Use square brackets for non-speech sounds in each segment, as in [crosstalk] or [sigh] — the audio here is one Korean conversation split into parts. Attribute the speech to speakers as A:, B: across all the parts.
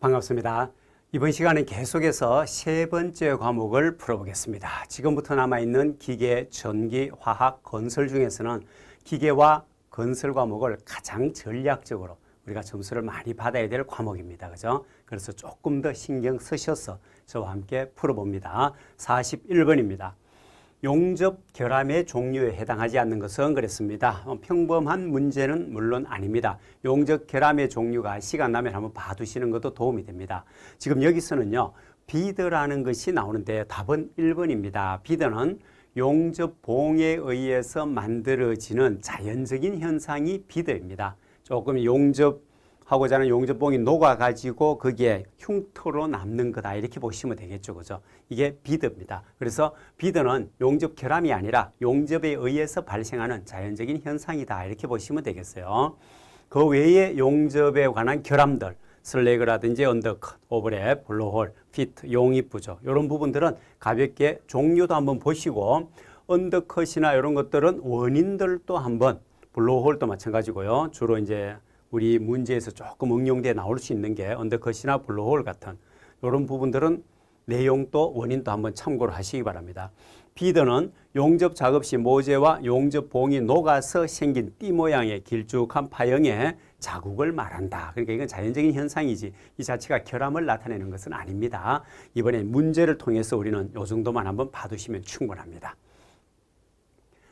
A: 반갑습니다. 이번 시간은 계속해서 세 번째 과목을 풀어보겠습니다. 지금부터 남아있는 기계, 전기, 화학, 건설 중에서는 기계와 건설 과목을 가장 전략적으로 우리가 점수를 많이 받아야 될 과목입니다. 그죠? 그래서 조금 더 신경 쓰셔서 저와 함께 풀어봅니다. 41번입니다. 용접 결함의 종류에 해당하지 않는 것은 그랬습니다. 어, 평범한 문제는 물론 아닙니다. 용접 결함의 종류가 시간 나면 한번 봐두시는 것도 도움이 됩니다. 지금 여기서는요. 비드라는 것이 나오는데 답은 1번입니다. 비드는 용접 봉에 의해서 만들어지는 자연적인 현상이 비드입니다. 조금 용접 하고자 하는 용접봉이 녹아가지고 그게 흉터로 남는 거다 이렇게 보시면 되겠죠. 그죠? 이게 비드입니다. 그래서 비드는 용접 결함이 아니라 용접에 의해서 발생하는 자연적인 현상이다 이렇게 보시면 되겠어요. 그 외에 용접에 관한 결함들 슬래그라든지 언더컷, 오버랩, 블로홀, 피트, 용입 부조 이런 부분들은 가볍게 종류도 한번 보시고 언더컷이나 이런 것들은 원인들도 한번 블로홀도 마찬가지고요. 주로 이제 우리 문제에서 조금 응용돼 나올 수 있는 게 언더컷이나 그 블로홀 같은 이런 부분들은 내용도 원인도 한번 참고를 하시기 바랍니다. 비드는 용접 작업 시 모재와 용접 봉이 녹아서 생긴 띠 모양의 길쭉한 파형의 자국을 말한다. 그러니까 이건 자연적인 현상이지 이 자체가 결함을 나타내는 것은 아닙니다. 이번에 문제를 통해서 우리는 요 정도만 한번 봐두시면 충분합니다.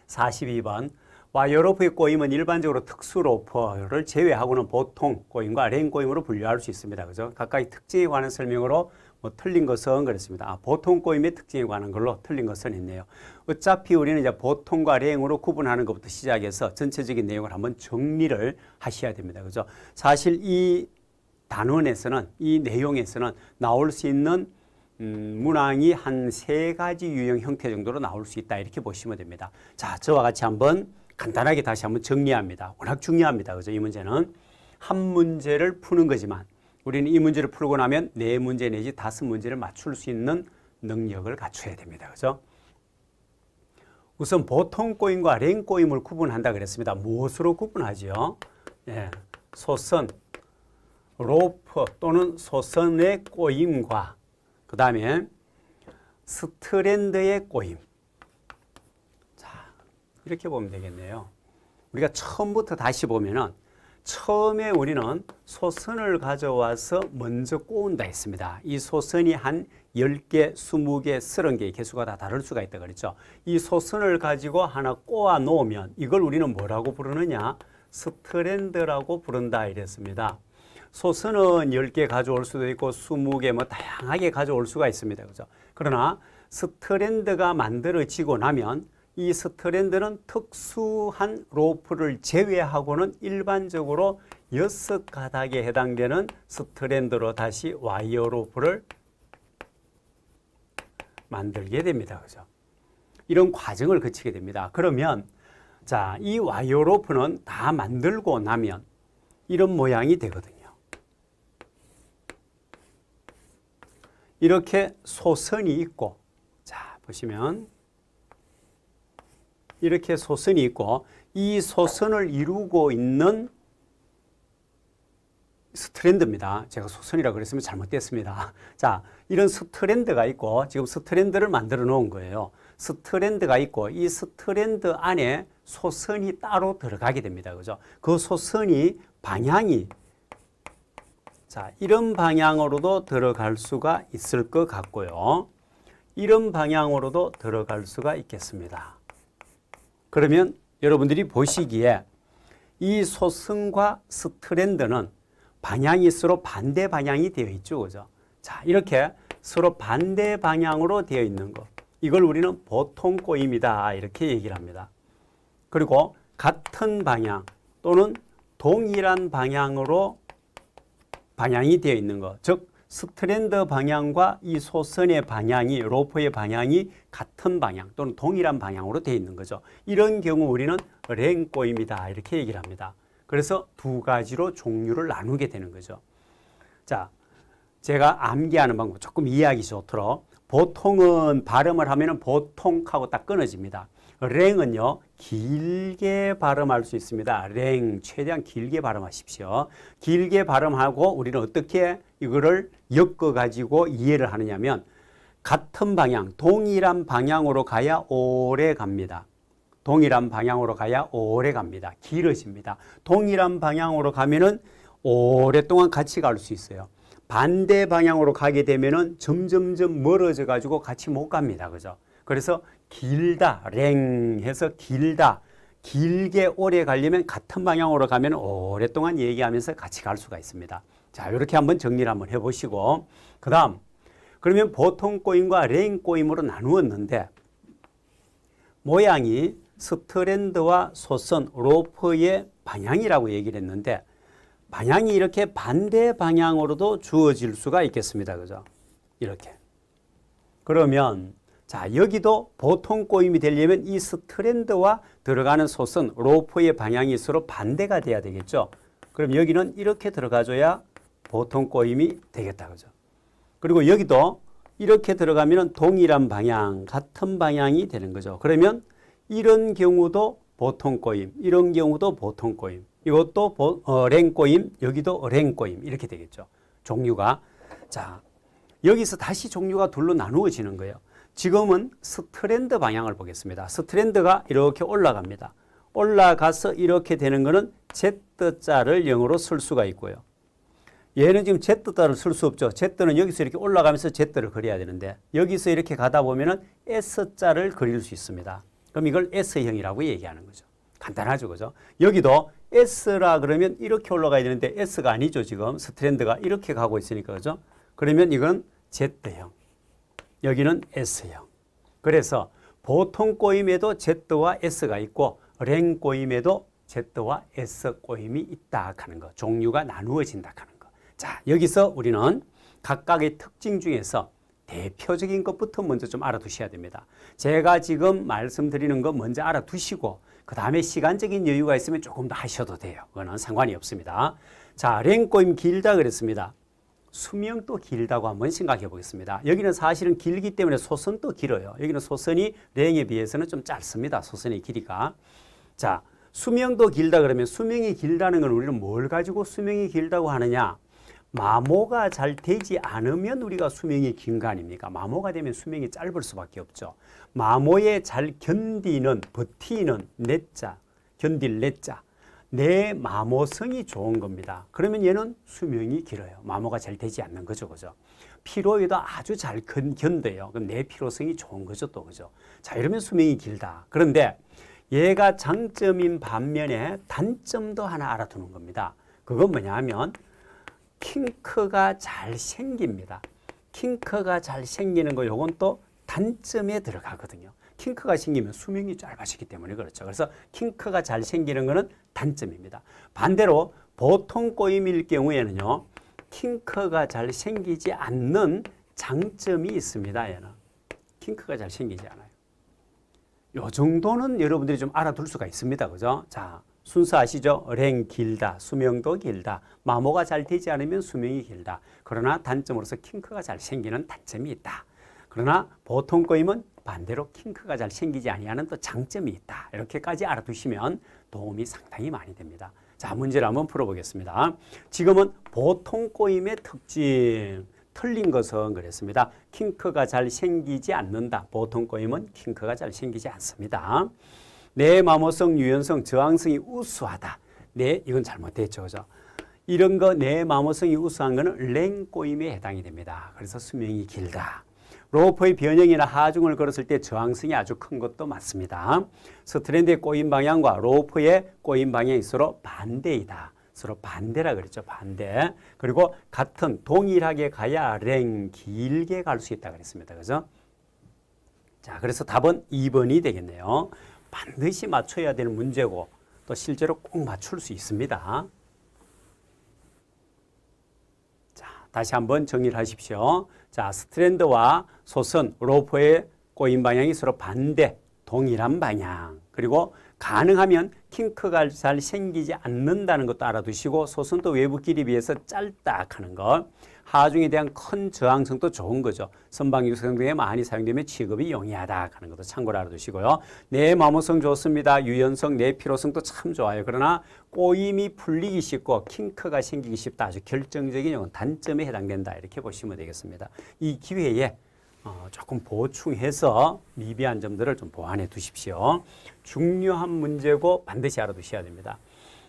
A: 42번 와 여러프의 꼬임은 일반적으로 특수로퍼를 제외하고는 보통 꼬임과 랭 꼬임으로 분류할 수 있습니다. 그죠? 각각의 특징에 관한 설명으로 뭐 틀린 것은 그렇습니다. 아, 보통 꼬임의 특징에 관한 걸로 틀린 것은 있네요. 어차피 우리는 이제 보통과 랭으로 구분하는 것부터 시작해서 전체적인 내용을 한번 정리를 하셔야 됩니다. 그죠? 사실 이 단원에서는 이 내용에서는 나올 수 있는 음, 문항이 한 세 가지 유형 형태 정도로 나올 수 있다 이렇게 보시면 됩니다. 자, 저와 같이 한번 간단하게 다시 한번 정리합니다. 워낙 중요합니다. 그죠? 이 문제는 한 문제를 푸는 거지만 우리는 이 문제를 풀고 나면 네 문제 내지 다섯 문제를 맞출 수 있는 능력을 갖춰야 됩니다. 그죠? 우선 보통 꼬임과 랭 꼬임을 구분한다 그랬습니다. 무엇으로 구분하지요? 예, 소선, 로프 또는 소선의 꼬임과 그 다음에 스트랜드의 꼬임 이렇게 보면 되겠네요. 우리가 처음부터 다시 보면은 처음에 우리는 소선을 가져와서 먼저 꼬운다 했습니다. 이 소선이 한1개 0 20개, 30개 개수가 다 다를 수가 있다 그랬죠. 이 소선을 가지고 하나 꼬아 놓으면 이걸 우리는 뭐라고 부르느냐? 스트랜드라고 부른다 이랬습니다. 소선은 1개 0 가져올 수도 있고 20개 뭐 다양하게 가져올 수가 있습니다. 그죠? 그러나 스트랜드가 만들어지고 나면 이 스트랜드는 특수한 로프를 제외하고는 일반적으로 여섯 가닥에 해당되는 스트랜드로 다시 와이어 로프를 만들게 됩니다. 그죠? 이런 과정을 거치게 됩니다. 그러면 자, 이 와이어 로프는 다 만들고 나면 이런 모양이 되거든요. 이렇게 소선이 있고 자, 보시면 이렇게 소선이 있고 이 소선을 이루고 있는 스트랜드입니다. 제가 소선이라고 그랬으면 잘못됐습니다. [laughs] 자, 이런 스트랜드가 있고 지금 스트랜드를 만들어 놓은 거예요. 스트랜드가 있고 이 스트랜드 안에 소선이 따로 들어가게 됩니다. 그죠? 그 소선이 방향이 자, 이런 방향으로도 들어갈 수가 있을 것 같고요. 이런 방향으로도 들어갈 수가 있겠습니다. 그러면 여러분들이 보시기에 이 소승과 스트랜드는 방향이 서로 반대 방향이 되어 있죠. 그죠? 자, 이렇게 서로 반대 방향으로 되어 있는 것. 이걸 우리는 보통 꼬임이다. 이렇게 얘기를 합니다. 그리고 같은 방향 또는 동일한 방향으로 방향이 되어 있는 것. 즉, 스트랜드 방향과 이 소선의 방향이 로프의 방향이 같은 방향 또는 동일한 방향으로 되어 있는 거죠. 이런 경우 우리는 랭꼬입니다. 이렇게 얘기를 합니다. 그래서 두 가지로 종류를 나누게 되는 거죠. 자, 제가 암기하는 방법 조금 이해하기 좋도록 보통은 발음을 하면 보통 하고 딱 끊어집니다. 랭은요 길게 발음할 수 있습니다. 랭 최대한 길게 발음하십시오. 길게 발음하고 우리는 어떻게 이거를 엮어 가지고 이해를 하느냐면 같은 방향 동일한 방향으로 가야 오래 갑니다. 동일한 방향으로 가야 오래 갑니다. 길어집니다. 동일한 방향으로 가면은 오랫동안 같이 갈 수 있어요. 반대 방향으로 가게 되면은 점점점 멀어져 가지고 같이 못 갑니다. 그죠? 그래서 길다, 랭 해서 길다. 길게 오래 가려면 같은 방향으로 가면 오랫동안 얘기하면서 같이 갈 수가 있습니다. 자, 이렇게 한번 정리를 한번 해보시고 그 다음 그러면 보통 꼬임과 랭 꼬임으로 나누었는데 모양이 스트랜드와 소선, 로프의 방향이라고 얘기를 했는데 방향이 이렇게 반대 방향으로도 주어질 수가 있겠습니다. 그죠? 이렇게. 그러면 자 여기도 보통 꼬임이 되려면 이 스트랜드와 들어가는 솥은 로프의 방향이 서로 반대가 돼야 되겠죠. 그럼 여기는 이렇게 들어가줘야 보통 꼬임이 되겠다 그죠. 그리고 여기도 이렇게 들어가면 동일한 방향, 같은 방향이 되는 거죠. 그러면 이런 경우도 보통 꼬임, 이런 경우도 보통 꼬임, 이것도 보, 어, 랭꼬임, 여기도 랭꼬임 이렇게 되겠죠. 종류가. 자, 여기서 다시 종류가 둘로 나누어지는 거예요. 지금은 스트랜드 방향을 보겠습니다. 스트랜드가 이렇게 올라갑니다. 올라가서 이렇게 되는 것은 Z자를 0으로쓸 수가 있고요. 얘는 지금 Z자를 쓸 수 없죠. Z는 여기서 이렇게 올라가면서 Z를 그려야 되는데 여기서 이렇게 가다 보면 은 S자를 그릴 수 있습니다. 그럼 이걸 S형이라고 얘기하는 거죠. 간단하죠. 그죠? 여기도 S라 그러면 이렇게 올라가야 되는데 S가 아니죠. 지금 스트랜드가 이렇게 가고 있으니까. 그죠? 그러면 이건 Z형. 여기는 S형. 그래서 보통 꼬임에도 Z와 S가 있고 랭 꼬임에도 Z와 S 꼬임이 있다 하는 거. 종류가 나누어진다 하는 거. 자, 여기서 우리는 각각의 특징 중에서 대표적인 것부터 먼저 좀 알아두셔야 됩니다. 제가 지금 말씀드리는 거 먼저 알아두시고 그 다음에 시간적인 여유가 있으면 조금 더 하셔도 돼요. 그거는 상관이 없습니다. 자, 랭꼬임 길다 그랬습니다. 수명도 길다고 한번 생각해 보겠습니다. 여기는 사실은 길기 때문에 소선도 길어요. 여기는 소선이 랭에 비해서는 좀 짧습니다. 소선의 길이가. 자, 수명도 길다 그러면 수명이 길다는 건 우리는 뭘 가지고 수명이 길다고 하느냐? 마모가 잘 되지 않으면 우리가 수명이 긴 거 아닙니까? 마모가 되면 수명이 짧을 수밖에 없죠. 마모에 잘 견디는, 버티는 내자, 견딜 내자. 내 마모성이 좋은 겁니다. 그러면 얘는 수명이 길어요. 마모가 잘 되지 않는 거죠. 그죠? 피로에도 아주 잘 견뎌요. 그럼 내 피로성이 좋은 거죠. 또 그죠? 자, 이러면 수명이 길다. 그런데 얘가 장점인 반면에 단점도 하나 알아두는 겁니다. 그건 뭐냐 하면 킹크가 잘 생깁니다. 킹크가 잘 생기는 거 요건 또 단점에 들어가거든요. 킹크가 생기면 수명이 짧아지기 때문에 그렇죠. 그래서 킹크가 잘 생기는 것은 단점입니다. 반대로 보통 꼬임일 경우에는요. 킹크가 잘 생기지 않는 장점이 있습니다. 얘는. 킹크가 잘 생기지 않아요. 요 정도는 여러분들이 좀 알아둘 수가 있습니다. 그죠? 자, 순서 아시죠? 랭 길다, 수명도 길다, 마모가 잘 되지 않으면 수명이 길다. 그러나 단점으로서 킹크가 잘 생기는 단점이 있다. 그러나 보통 꼬임은 반대로 킹크가 잘 생기지 아니하는 또 장점이 있다. 이렇게까지 알아두시면 도움이 상당히 많이 됩니다. 자, 문제를 한번 풀어보겠습니다. 지금은 보통 꼬임의 특징. 틀린 것은 그랬습니다. 킹크가 잘 생기지 않는다. 보통 꼬임은 킹크가 잘 생기지 않습니다. 내 마모성, 유연성, 저항성이 우수하다. 네, 이건 잘못됐죠. 그죠? 이런 거내 마모성이 우수한 거는 랭 꼬임에 해당이 됩니다. 그래서 수명이 길다. 로프의 변형이나 하중을 걸었을 때 저항성이 아주 큰 것도 맞습니다. 스트랜드의 꼬인 방향과 로퍼의 꼬인 방향이 서로 반대이다. 서로 반대라 그랬죠. 반대. 그리고 같은 동일하게 가야 랭 길게 갈 수 있다 그랬습니다. 그죠? 자, 그래서 답은 2번이 되겠네요. 반드시 맞춰야 될 문제고 또 실제로 꼭 맞출 수 있습니다. 자, 다시 한번 정리를 하십시오. 자, 스트랜드와 솥은 로퍼의 꼬인 방향이 서로 반대, 동일한 방향. 그리고 가능하면 킹크가 잘 생기지 않는다는 것도 알아두시고 소순도 외부 길이 비해서 짧다하는 것. 하중에 대한 큰 저항성도 좋은 거죠. 선방유성 등에 많이 사용되면 취급이 용이하다 하는 것도 참고로 알아두시고요. 내 마모성 좋습니다. 유연성, 내 피로성도 참 좋아요. 그러나 꼬임이 풀리기 쉽고 킹크가 생기기 쉽다. 아주 결정적인 용은 단점에 해당된다. 이렇게 보시면 되겠습니다. 이 기회에 어, 조금 보충해서 미비한 점들을 좀 보완해 두십시오. 중요한 문제고 반드시 알아두셔야 됩니다.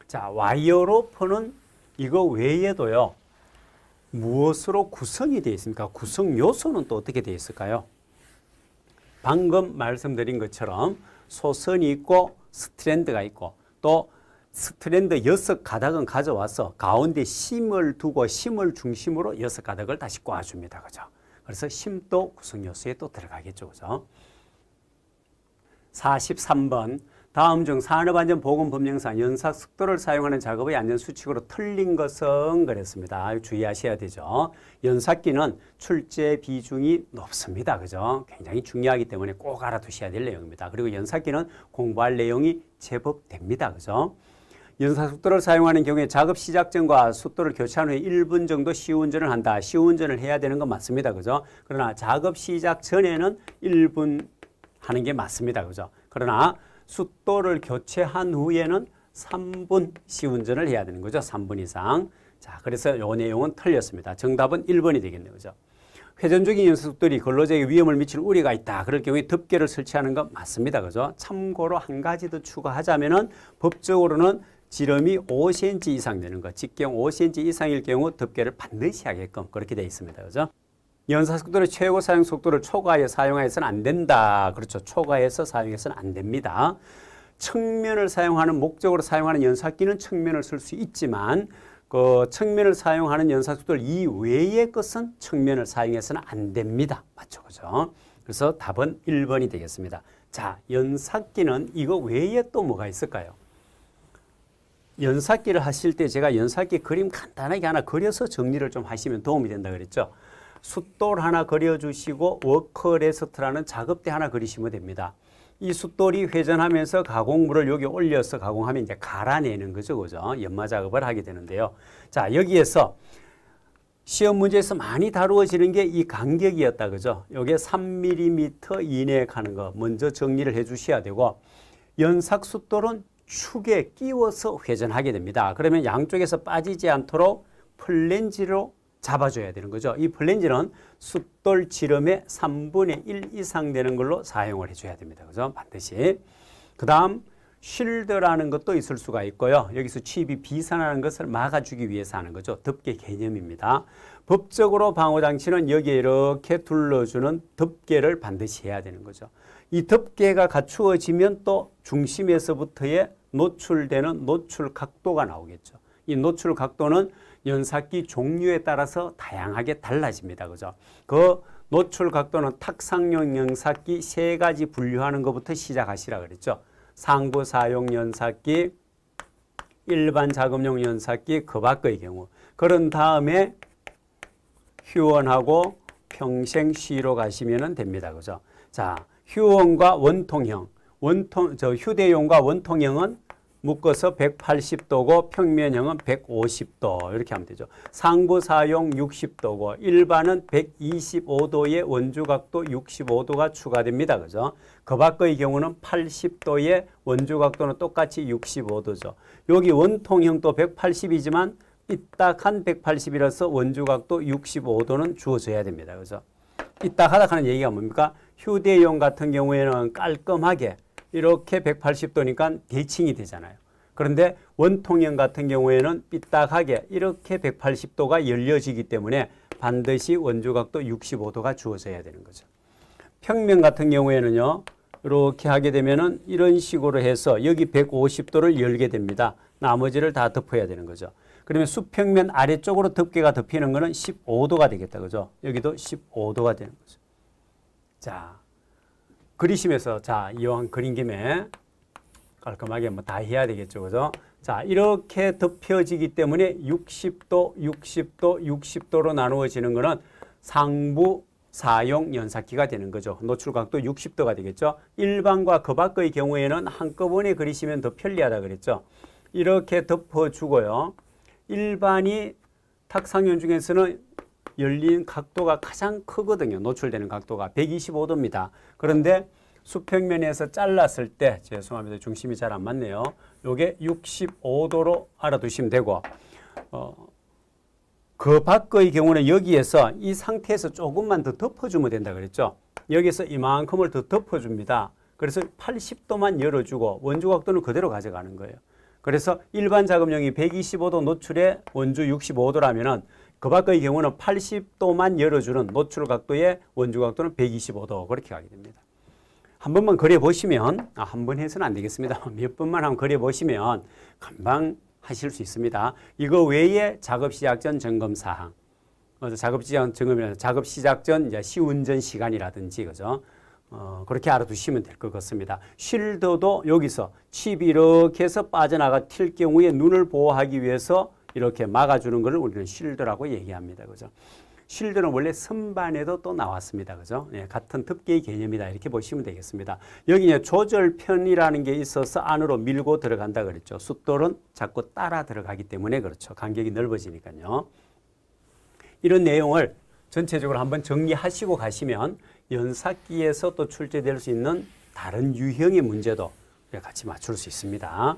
A: 자, 와이어로 푸는 이거 외에도요. 무엇으로 구성이 되어 있습니까? 구성 요소는 또 어떻게 되어 있을까요? 방금 말씀드린 것처럼 소선이 있고 스트랜드가 있고 또 스트랜드 여섯 가닥은 가져와서 가운데 심을 두고 심을 중심으로 여섯 가닥을 다시 꽈줍니다. 그죠? 그래서 심도 구성 요소에 또 들어가겠죠. 그죠? 43번 다음 중 산업안전보건법령상 연사 습도를 사용하는 작업의 안전수칙으로 틀린 것은 그랬습니다. 주의하셔야 되죠. 연사기는 출제 비중이 높습니다. 그죠? 굉장히 중요하기 때문에 꼭 알아두셔야 될 내용입니다. 그리고 연사기는 공부할 내용이 제법 됩니다. 그죠? 연사 속도를 사용하는 경우에 작업 시작전과 속도를 교체한 후에 1분 정도 시운전을 한다. 시운전을 해야 되는 건 맞습니다. 그죠? 그러나 작업 시작 전에는 1분 하는 게 맞습니다. 그죠? 그러나 속도를 교체한 후에는 3분 시운전을 해야 되는 거죠. 3분 이상. 자, 그래서 요 내용은 틀렸습니다. 정답은 1번이 되겠네요. 그죠? 회전 적인연속들이 근로자에게 위험을 미칠 우려가 있다. 그럴 경우에 덮개를 설치하는 건 맞습니다. 그죠? 참고로 한 가지 더 추가하자면은 법적으로는 지름이 5cm 이상 되는 것, 직경 5cm 이상일 경우 덮개를 반드시 하게끔 그렇게 되어 있습니다. 그죠? 연사 속도의 최고 사용 속도를 초과하여 사용해서는 안 된다. 그렇죠. 초과해서 사용해서는 안 됩니다. 측면을 사용하는 목적으로 사용하는 연사기는 측면을 쓸 수 있지만 그 측면을 사용하는 연사 속도를 이외의 것은 측면을 사용해서는 안 됩니다. 맞죠? 그죠? 그래서 답은 1번이 되겠습니다. 자, 연사기는 이거 외에 또 뭐가 있을까요? 연삭기를 하실 때 제가 연삭기 그림 간단하게 하나 그려서 정리를 좀 하시면 도움이 된다 그랬죠. 숫돌 하나 그려주시고 워커레스트라는 작업대 하나 그리시면 됩니다. 이 숫돌이 회전하면서 가공물을 여기 올려서 가공하면 이제 갈아내는 거죠. 그죠? 연마 작업을 하게 되는데요. 자, 여기에서 시험 문제에서 많이 다루어지는 게 이 간격이었다. 그죠? 요게 3mm 이내에 가는 거 먼저 정리를 해 주셔야 되고 연삭 숫돌은 축에 끼워서 회전하게 됩니다. 그러면 양쪽에서 빠지지 않도록 플랜지로 잡아줘야 되는 거죠. 이 플랜지는 숫돌 지름의 3분의 1 이상 되는 걸로 사용을 해줘야 됩니다. 그죠? 반드시. 그 다음 쉴드라는 것도 있을 수가 있고요. 여기서 취입이 비산하는 것을 막아주기 위해서 하는 거죠. 덮개 개념입니다. 법적으로 방호장치는 여기에 이렇게 둘러주는 덮개를 반드시 해야 되는 거죠. 이 덮개가 갖추어지면 또 중심에서부터의 노출되는 노출 각도가 나오겠죠. 이 노출 각도는 연삭기 종류에 따라서 다양하게 달라집니다. 그죠? 그 노출 각도는 탁상용 연삭기 세 가지 분류하는 것부터 시작하시라 그랬죠. 상부 사용 연삭기, 일반 작업용 연삭기 그 밖의 경우. 그런 다음에 휴원하고 평생 쉬로 가시면 됩니다. 그죠? 자, 휴원과 원통형. 원통 저 휴대용과 원통형은 묶어서 180도고 평면형은 150도 이렇게 하면 되죠. 상부 사용 60도고 일반은 125도의 원주 각도 65도가 추가됩니다. 그죠? 그 밖의 경우는 80도의 원주 각도는 똑같이 65도죠. 여기 원통형도 180이지만 이딱한 180이라서 원주 각도 65도는 주어져야 됩니다. 그죠? 이딱하다 하는 얘기가 뭡니까? 휴대용 같은 경우에는 깔끔하게 이렇게 180도니까 대칭이 되잖아요. 그런데 원통형 같은 경우에는 삐딱하게 이렇게 180도가 열려지기 때문에 반드시 원조각도 65도가 주어져야 되는 거죠. 평면 같은 경우에는요. 이렇게 하게 되면은 이런 식으로 해서 여기 150도를 열게 됩니다. 나머지를 다 덮어야 되는 거죠. 그러면 수평면 아래쪽으로 덮개가 덮이는 거는 15도가 되겠다. 그죠? 여기도 15도가 되는 거죠. 자, 그리심에서 자 이왕 그린 김에 깔끔하게 뭐 다 해야 되겠죠. 그죠? 자 이렇게 덮여지기 때문에 60도 60도 60도로 나누어지는 것은 상부 사용 연사키가 되는 거죠. 노출각도 60도가 되겠죠. 일반과 그 밖의 경우에는 한꺼번에 그리시면 더 편리하다 그랬죠. 이렇게 덮어주고요. 일반이 탁상현 중에서는 열린 각도가 가장 크거든요. 노출되는 각도가 125도입니다. 그런데 수평면에서 잘랐을 때 죄송합니다. 중심이 잘 안 맞네요. 요게 65도로 알아두시면 되고 어, 그 밖의 경우는 여기에서 이 상태에서 조금만 더 덮어주면 된다 그랬죠. 여기서 이만큼을 더 덮어줍니다. 그래서 80도만 열어주고 원주 각도는 그대로 가져가는 거예요. 그래서 일반 작업용이 125도 노출에 원주 65도라면 그 밖의 경우는 80도만 열어주는 노출 각도의 원주 각도는 125도 그렇게 가게 됩니다. 한 번만 그려보시면 아, 한번 해서는 안 되겠습니다. [laughs] 몇 번만 한번 그려보시면 금방 하실 수 있습니다. 이거 외에 작업 시작 전 점검 사항 그 작업 시작 점검이라 작업 시작 전 이제 시운전 시간이라든지 그죠? 어, 그렇게 알아두시면 될 것 같습니다. 쉴드도 여기서 칩 이렇게 해서 빠져나가 튈 경우에 눈을 보호하기 위해서 이렇게 막아주는 것을 우리는 실드라고 얘기합니다. 그죠? 실드는 원래 선반에도 또 나왔습니다. 그죠? 예, 같은 덮개의 개념이다. 이렇게 보시면 되겠습니다. 여기 조절편이라는 게 있어서 안으로 밀고 들어간다 그랬죠. 숫돌은 자꾸 따라 들어가기 때문에 그렇죠. 간격이 넓어지니까요. 이런 내용을 전체적으로 한번 정리하시고 가시면 연삭기에서 또 출제될 수 있는 다른 유형의 문제도 같이 맞출 수 있습니다.